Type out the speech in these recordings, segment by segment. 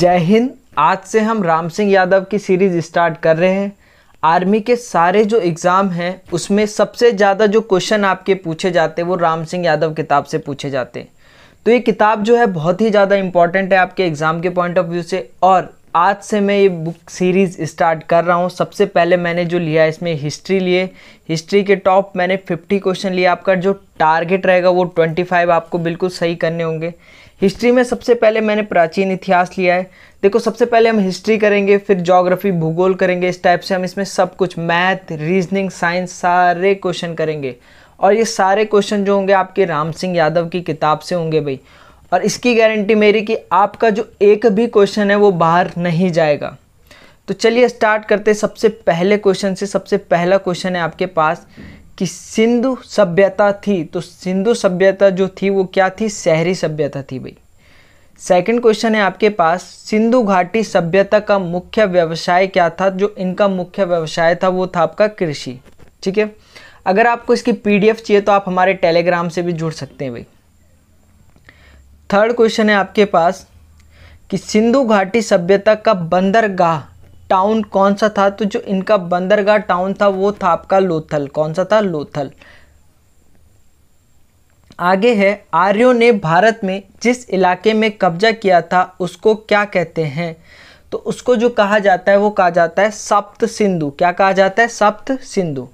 जय हिंद आज से हम राम सिंह यादव की सीरीज स्टार्ट कर रहे हैं आर्मी के सारे जो एग्ज़ाम हैं उसमें सबसे ज़्यादा जो क्वेश्चन आपके पूछे जाते हैं वो राम सिंह यादव किताब से पूछे जाते हैं तो ये किताब जो है बहुत ही ज़्यादा इंपॉर्टेंट है आपके एग्ज़ाम के पॉइंट ऑफ व्यू से और आज से मैं ये बुक सीरीज़ स्टार्ट कर रहा हूँ सबसे पहले मैंने जो लिया इसमें हिस्ट्री लिए हिस्ट्री के टॉप मैंने 50 क्वेश्चन लिया आपका जो टारगेट रहेगा वो 25 आपको बिल्कुल सही करने होंगे हिस्ट्री में सबसे पहले मैंने प्राचीन इतिहास लिया है देखो सबसे पहले हम हिस्ट्री करेंगे फिर जोग्राफी भूगोल करेंगे इस टाइप से हम इसमें सब कुछ मैथ रीजनिंग साइंस सारे क्वेश्चन करेंगे और ये सारे क्वेश्चन जो होंगे आपके राम सिंह यादव की किताब से होंगे भाई और इसकी गारंटी मेरी कि आपका जो एक भी क्वेश्चन है वो बाहर नहीं जाएगा तो चलिए स्टार्ट करते सबसे पहले क्वेश्चन से सबसे पहला क्वेश्चन है आपके पास कि सिंधु सभ्यता थी तो सिंधु सभ्यता जो थी वो क्या थी शहरी सभ्यता थी भाई सेकंड क्वेश्चन है आपके पास सिंधु घाटी सभ्यता का मुख्य व्यवसाय क्या था जो इनका मुख्य व्यवसाय था वो था आपका कृषि ठीक है अगर आपको इसकी पीडीएफ चाहिए तो आप हमारे टेलीग्राम से भी जुड़ सकते हैं भाई थर्ड क्वेश्चन है आपके पास कि सिंधु घाटी सभ्यता का बंदरगाह टाउन कौन सा था तो जो इनका बंदरगाह टाउन था वो था आपका लोथल कौन सा था लोथल आगे है आर्यों ने भारत में जिस इलाके में कब्जा किया था उसको क्या कहते हैं तो उसको जो कहा जाता है वो कहा जाता है सप्त सिंधु क्या कहा जाता है सप्त सिंधु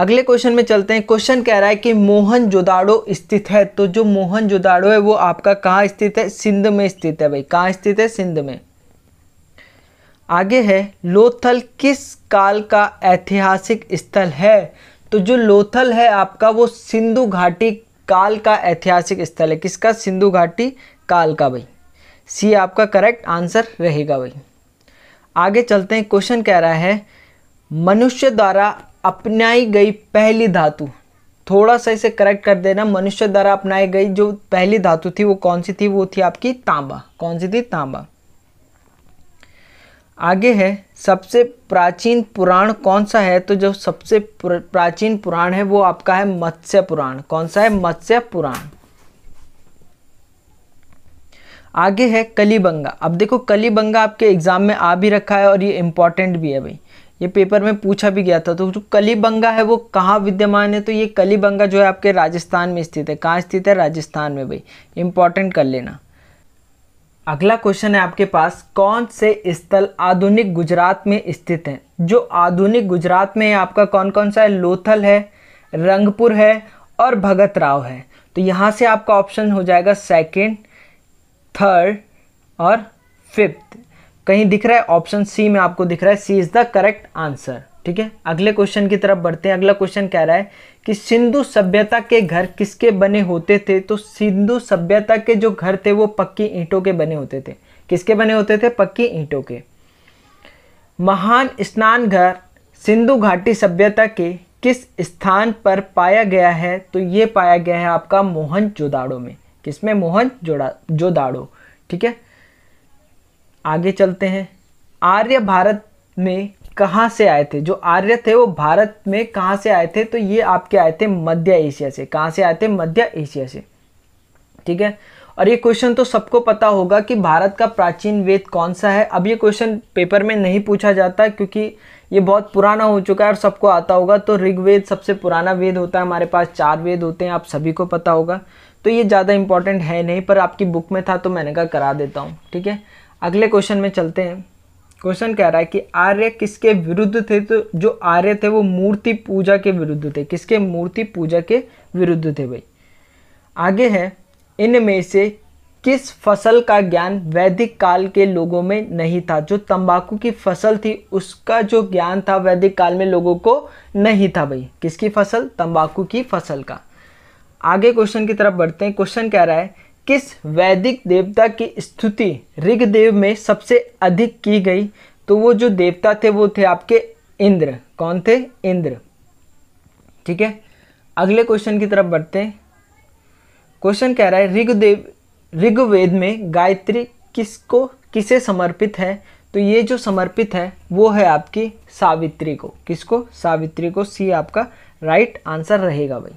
अगले क्वेश्चन में चलते हैं क्वेश्चन कह रहा है कि मोहन जोदाड़ो स्थित है तो जो मोहन जोदाड़ो है वो आपका कहाँ स्थित है सिंध में स्थित है भाई कहाँ स्थित है सिंध में आगे है लोथल किस काल का ऐतिहासिक स्थल है तो जो लोथल है आपका वो सिंधु घाटी काल का ऐतिहासिक स्थल है किसका सिंधु घाटी काल का भाई सी आपका करेक्ट आंसर रहेगा भाई आगे चलते हैं क्वेश्चन कह रहा है मनुष्य द्वारा अपनाई गई पहली धातु थोड़ा सा इसे करेक्ट कर देना मनुष्य द्वारा अपनाई गई जो पहली धातु थी वो कौन सी थी वो थी आपकी तांबा कौन सी थी तांबा आगे है सबसे प्राचीन पुराण कौन सा है तो जो सबसे प्राचीन पुराण है वो आपका है मत्स्य पुराण कौन सा है मत्स्य पुराण आगे है कलीबंगा अब देखो कलीबंगा आपके एग्जाम में आ भी रखा है और ये इंपॉर्टेंट भी है भाई ये पेपर में पूछा भी गया था तो जो कलीबंगा है वो कहाँ विद्यमान है तो ये कलीबंगा जो है आपके राजस्थान में स्थित है कहाँ स्थित है राजस्थान में भाई इंपॉर्टेंट कर लेना अगला क्वेश्चन है आपके पास कौन से स्थल आधुनिक गुजरात में स्थित हैं जो आधुनिक गुजरात में आपका कौन कौन सा है लोथल है रंगपुर है और भगत राव है तो यहाँ से आपका ऑप्शन हो जाएगा सेकेंड थर्ड और फिफ्थ कहीं दिख रहा है ऑप्शन सी में आपको दिख रहा है C is the correct answer ठीक है अगले क्वेश्चन की तरफ बढ़ते हैं अगला क्वेश्चन कह रहा है कि सिंधु सभ्यता के घर किसके बने होते थे तो सिंधु सभ्यता के जो घर थे वो पक्की ईंटों के बने होते थे किसके बने होते थे पक्की ईंटों के महान स्नान घर सिंधु घाटी सभ्यता के किस स्थान पर पाया गया है तो ये पाया गया है आपका मोहन जोदाड़ो में किसमें मोहन जोड़ा जोदाड़ो ठीक है आगे चलते हैं आर्य भारत में कहाँ से आए थे जो आर्य थे वो भारत में कहाँ से आए थे तो ये आपके आए थे मध्य एशिया से कहाँ से आए थे मध्य एशिया से ठीक है और ये क्वेश्चन तो सबको पता होगा कि भारत का प्राचीन वेद कौन सा है अब ये क्वेश्चन पेपर में नहीं पूछा जाता क्योंकि ये बहुत पुराना हो चुका है और सबको आता होगा तो ऋग्वेद सबसे पुराना वेद होता है हमारे पास चार वेद होते हैं आप सभी को पता होगा तो ये ज़्यादा इंपॉर्टेंट है नहीं पर आपकी बुक में था तो मैंने कहा करा देता हूँ ठीक है अगले क्वेश्चन में चलते हैं क्वेश्चन कह रहा है कि आर्य किसके विरुद्ध थे तो जो आर्य थे वो मूर्ति पूजा के विरुद्ध थे किसके मूर्ति पूजा के विरुद्ध थे भाई आगे है इनमें से किस फसल का ज्ञान वैदिक काल के लोगों में नहीं था जो तंबाकू की फसल थी उसका जो ज्ञान था वैदिक काल में लोगों को नहीं था भाई किसकी फसल तंबाकू की फसल का आगे क्वेश्चन की तरफ बढ़ते हैं क्वेश्चन कह रहा है किस वैदिक देवता की स्तुति ऋग्देव में सबसे अधिक की गई तो वो जो देवता थे वो थे आपके इंद्र कौन थे इंद्र ठीक है अगले क्वेश्चन की तरफ बढ़ते हैं क्वेश्चन कह रहा है ऋग्देव ऋग्वेद में गायत्री किसको किसे समर्पित है तो ये जो समर्पित है वो है आपकी सावित्री को किसको सावित्री को सी आपका राइट आंसर रहेगा भाई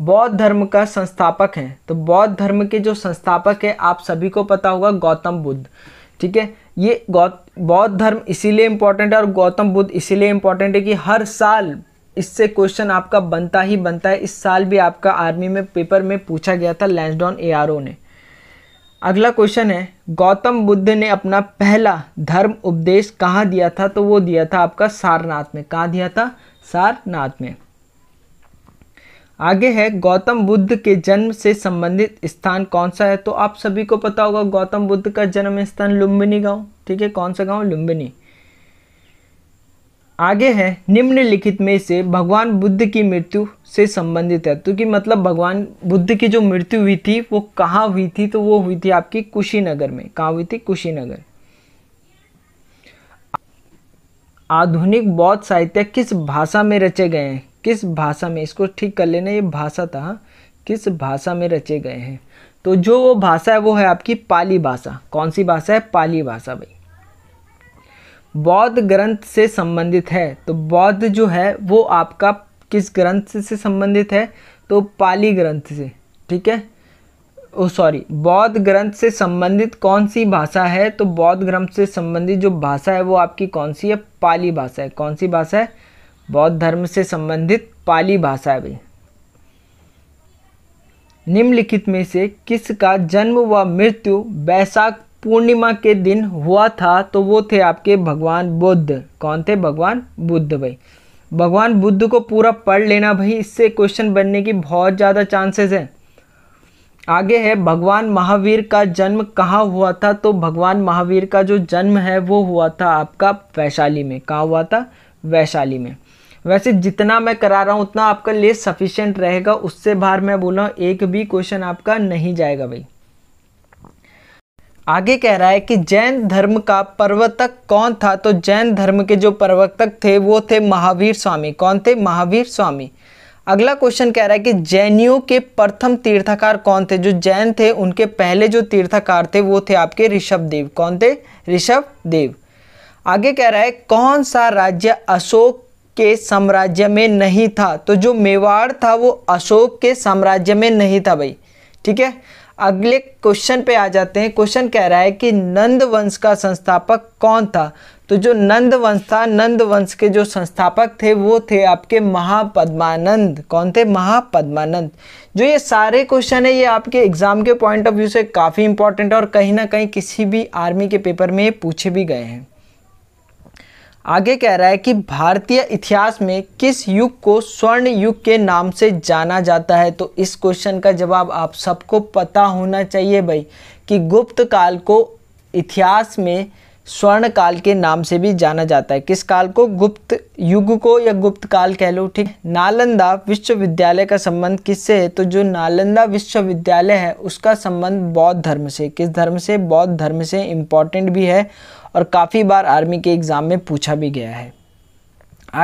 बौद्ध धर्म का संस्थापक है तो बौद्ध धर्म के जो संस्थापक है आप सभी को पता होगा गौतम बुद्ध ठीक है ये गौ बौद्ध धर्म इसीलिए इम्पोर्टेंट है और गौतम बुद्ध इसीलिए इम्पोर्टेंट है कि हर साल इससे क्वेश्चन आपका बनता ही बनता है इस साल भी आपका आर्मी में पेपर में पूछा गया था लैंसडॉन ओ ने अगला क्वेश्चन है गौतम बुद्ध ने अपना पहला धर्म उपदेश कहाँ दिया था तो वो दिया था आपका सारनाथ में कहाँ दिया था सारनाथ में आगे है गौतम बुद्ध के जन्म से संबंधित स्थान कौन सा है तो आप सभी को पता होगा गौतम बुद्ध का जन्म स्थान लुम्बिनी गांव ठीक है कौन सा गांव लुम्बिनी आगे है निम्नलिखित में से भगवान बुद्ध की मृत्यु से संबंधित है तो मतलब भगवान बुद्ध की जो मृत्यु हुई थी वो कहाँ हुई थी तो वो हुई थी आपकी कुशीनगर में कहाँ हुई थी कुशीनगर आधुनिक बौद्ध साहित्य किस भाषा में रचे गए हैं किस भाषा में इसको ठीक कर लेना ये भाषा था किस भाषा में रचे गए हैं तो जो वो भाषा है वो है आपकी पाली भाषा कौन सी भाषा है पाली भाषा भाई बौद्ध ग्रंथ से संबंधित है तो बौद्ध जो है वो आपका किस ग्रंथ से संबंधित है तो पाली ग्रंथ से ठीक है ओ सॉरी बौद्ध ग्रंथ से संबंधित कौन सी भाषा है तो बौद्ध ग्रंथ से संबंधित जो भाषा है वो आपकी कौन सी है पाली भाषा है कौन सी भाषा है बौद्ध धर्म से संबंधित पाली भाषा भी निम्नलिखित में से किसका जन्म व मृत्यु बैसाख पूर्णिमा के दिन हुआ था तो वो थे आपके भगवान बुद्ध कौन थे भगवान बुद्ध भाई भगवान बुद्ध को पूरा पढ़ लेना भाई इससे क्वेश्चन बनने की बहुत ज़्यादा चांसेस हैं आगे है भगवान महावीर का जन्म कहाँ हुआ था तो भगवान महावीर का जो जन्म है वो हुआ था आपका वैशाली में कहाँ हुआ था वैशाली में वैसे जितना मैं करा रहा हूँ उतना आपका लिए सफिशियंट रहेगा उससे बाहर मैं बोल रहा हूँ एक भी क्वेश्चन आपका नहीं जाएगा भाई आगे कह रहा है कि जैन धर्म का प्रवर्तक कौन था तो जैन धर्म के जो प्रवर्तक थे वो थे महावीर स्वामी कौन थे महावीर स्वामी अगला क्वेश्चन कह रहा है कि जैनियों के प्रथम तीर्थकार कौन थे जो जैन थे उनके पहले जो तीर्थकार थे वो थे आपके ऋषभ देव कौन थे ऋषभ देव आगे कह रहा है कौन सा राज्य अशोक के साम्राज्य में नहीं था तो जो मेवाड़ था वो अशोक के साम्राज्य में नहीं था भाई ठीक है अगले क्वेश्चन पे आ जाते हैं क्वेश्चन कह रहा है कि नंद वंश का संस्थापक कौन था तो जो नंद वंश था नंद वंश के जो संस्थापक थे वो थे आपके महापद्मानंद कौन थे महापद्मानंद जो ये सारे क्वेश्चन है ये आपके एग्जाम के पॉइंट ऑफ व्यू से काफ़ी इंपॉर्टेंट है और कहीं ना कहीं किसी भी आर्मी के पेपर में पूछे भी गए हैं आगे कह रहा है कि भारतीय इतिहास में किस युग को स्वर्ण युग के नाम से जाना जाता है तो इस क्वेश्चन का जवाब आप सबको पता होना चाहिए भाई कि गुप्त काल को इतिहास में स्वर्ण काल के नाम से भी जाना जाता है किस काल को गुप्त युग को या गुप्त काल कह लो ठीक नालंदा विश्वविद्यालय का संबंध किससे है तो जो नालंदा विश्वविद्यालय है उसका संबंध बौद्ध धर्म से किस धर्म से बौद्ध धर्म से इम्पॉर्टेंट भी है और काफ़ी बार आर्मी के एग्ज़ाम में पूछा भी गया है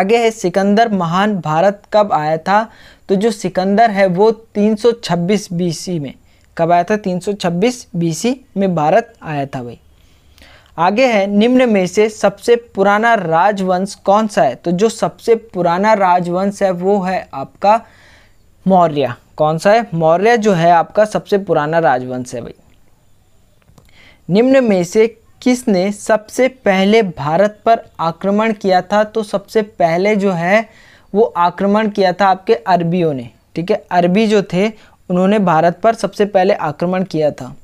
आगे है सिकंदर महान भारत कब आया था तो जो सिकंदर है वो 326 बीसी में कब आया था 326 बीसी में भारत आया था भाई आगे है निम्न में से सबसे पुराना राजवंश कौन सा है तो जो सबसे पुराना राजवंश है वो है आपका मौर्य कौन सा है मौर्य जो है आपका सबसे पुराना राजवंश है भाई निम्न में से किसने सबसे पहले भारत पर आक्रमण किया था तो सबसे पहले जो है वो आक्रमण किया था आपके अरबियों ने ठीक है अरबी जो थे उन्होंने भारत पर सबसे पहले आक्रमण किया था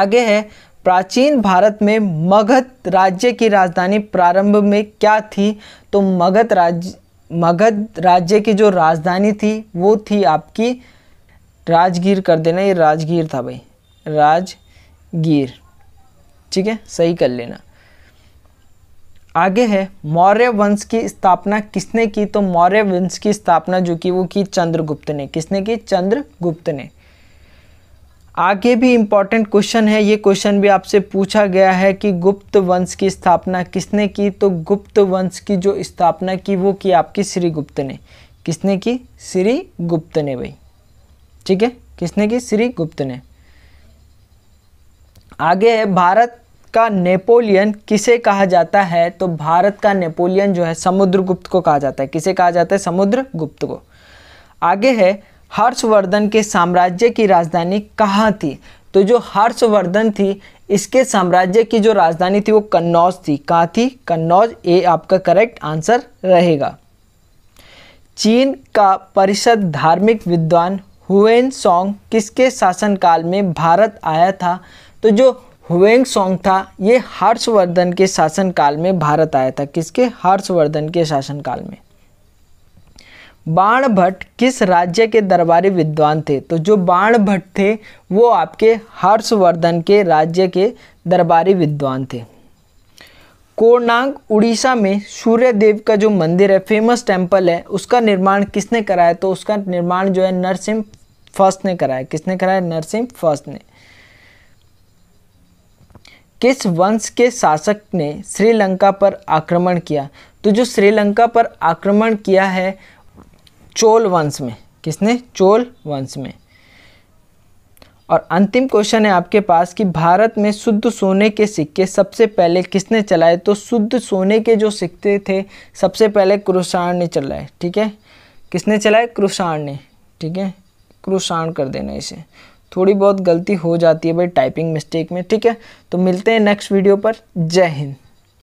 आगे है प्राचीन भारत में मगध राज्य की राजधानी प्रारंभ में क्या थी तो मगध राज्य मगध राज्य की जो राजधानी थी वो थी आपकी राजगीर कर देना ये राजगीर था भाई राजगीर ठीक है सही कर लेना आगे है मौर्य वंश की स्थापना किसने की तो मौर्य वंश की स्थापना जो कि वो की चंद्रगुप्त ने किसने की चंद्रगुप्त ने आगे भी इम्पॉर्टेंट क्वेश्चन है ये क्वेश्चन भी आपसे पूछा गया है कि गुप्त वंश की स्थापना किसने की तो गुप्त वंश की जो स्थापना की वो की आपकी श्री गुप्त ने किसने की श्री गुप्त ने भाई ठीक है किसने की श्री गुप्त ने आगे है भारत का नेपोलियन किसे कहा जाता है तो भारत का नेपोलियन जो है समुद्रगुप्त को कहा जाता है किसे कहा जाता है समुद्रगुप्त को आगे है हर्षवर्धन के साम्राज्य की राजधानी कहाँ थी तो जो हर्षवर्धन थी इसके साम्राज्य की जो राजधानी थी वो कन्नौज थी कहाँ थी कन्नौज ये आपका करेक्ट आंसर रहेगा चीन का परिषद धार्मिक विद्वान हुएन सोंग किसके शासनकाल में भारत आया था तो जो हुएंग सोंग था ये हर्षवर्धन के शासनकाल में भारत आया था किसके हर्षवर्धन के शासनकाल में बाण भट्ट किस राज्य के दरबारी विद्वान थे तो जो बाण भट्ट थे वो आपके हर्षवर्धन के राज्य के दरबारी विद्वान थे कोर्णांग उड़ीसा में सूर्य देव का जो मंदिर है फेमस टेम्पल है उसका निर्माण किसने कराया तो उसका निर्माण जो है नरसिंह फर्स्ट ने कराया किसने कराया नरसिंह फर्स्ट ने किस वंश के शासक ने श्रीलंका पर आक्रमण किया तो जो श्रीलंका पर आक्रमण किया है चोल वंश में किसने चोल वंश में और अंतिम क्वेश्चन है आपके पास कि भारत में शुद्ध सोने के सिक्के सबसे पहले किसने चलाए तो शुद्ध सोने के जो सिक्के थे सबसे पहले क्रुषाण ने चलाए ठीक है किसने चलाए क्रुषाण ने ठीक है क्रुषाण कर देना इसे थोड़ी बहुत गलती हो जाती है भाई टाइपिंग मिस्टेक में ठीक है तो मिलते हैं नेक्स्ट वीडियो पर जय हिंद